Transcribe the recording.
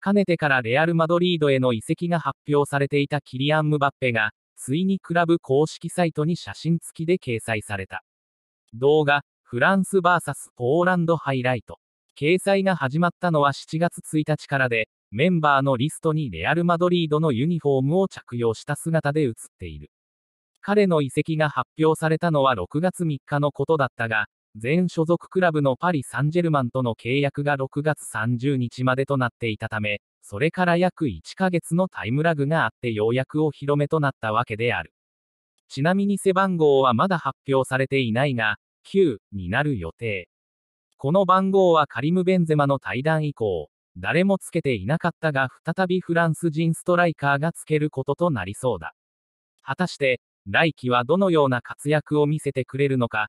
かねてからレアル・マドリードへの移籍が発表されていたキリアン・ムバッペが、ついにクラブ公式サイトに写真付きで掲載された。動画、フランス VS ポーランドハイライト。掲載が始まったのは7月1日からで、メンバーのリストにレアル・マドリードのユニフォームを着用した姿で写っている。彼の移籍が発表されたのは6月3日のことだったが、全所属クラブのパリ・サンジェルマンとの契約が6月30日までとなっていたため、それから約1ヶ月のタイムラグがあってようやくお披露目となったわけである。ちなみに背番号はまだ発表されていないが、9になる予定。この番号はカリム・ベンゼマの対談以降、誰もつけていなかったが再びフランス人ストライカーがつけることとなりそうだ。果たして、来季はどのような活躍を見せてくれるのか、